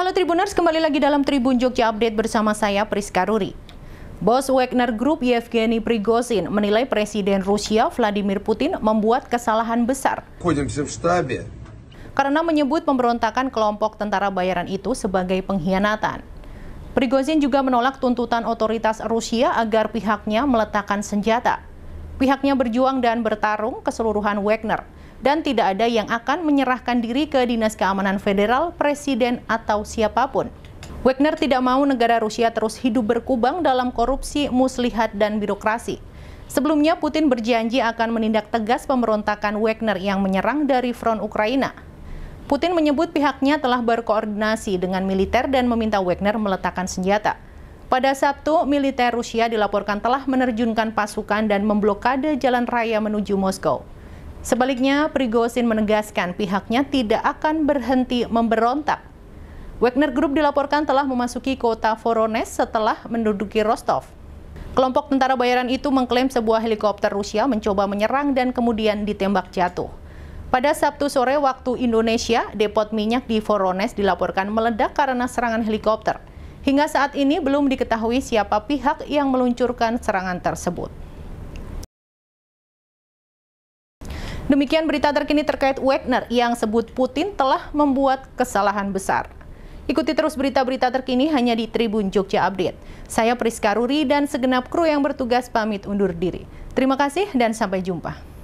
Halo Tribuners, kembali lagi dalam Tribun Jogja Update bersama saya Priska Ruri. Bos Wagner Group Yevgeny Prigozhin menilai Presiden Rusia Vladimir Putin membuat kesalahan besar. Karena menyebut pemberontakan kelompok tentara bayaran itu sebagai pengkhianatan. Prigozhin juga menolak tuntutan otoritas Rusia agar pihaknya meletakkan senjata. Pihaknya berjuang dan bertarung keseluruhan Wagner dan tidak ada yang akan menyerahkan diri ke Dinas Keamanan Federal, Presiden, atau siapapun. Wagner tidak mau negara Rusia terus hidup berkubang dalam korupsi, muslihat, dan birokrasi. Sebelumnya, Putin berjanji akan menindak tegas pemberontakan Wagner yang menyerang dari front Ukraina. Putin menyebut pihaknya telah berkoordinasi dengan militer dan meminta Wagner meletakkan senjata. Pada Sabtu, militer Rusia dilaporkan telah menerjunkan pasukan dan memblokade jalan raya menuju Moskow. Sebaliknya, Prigozhin menegaskan pihaknya tidak akan berhenti memberontak. Wagner Group dilaporkan telah memasuki kota Voronezh setelah menduduki Rostov. Kelompok tentara bayaran itu mengklaim sebuah helikopter Rusia mencoba menyerang dan kemudian ditembak jatuh. Pada Sabtu sore waktu Indonesia, depot minyak di Voronezh dilaporkan meledak karena serangan helikopter. Hingga saat ini belum diketahui siapa pihak yang meluncurkan serangan tersebut. Demikian berita terkini terkait Wagner yang sebut Putin telah membuat kesalahan besar. Ikuti terus berita-berita terkini hanya di Tribun Jogja Update. Saya Priska Ruri dan segenap kru yang bertugas pamit undur diri. Terima kasih dan sampai jumpa.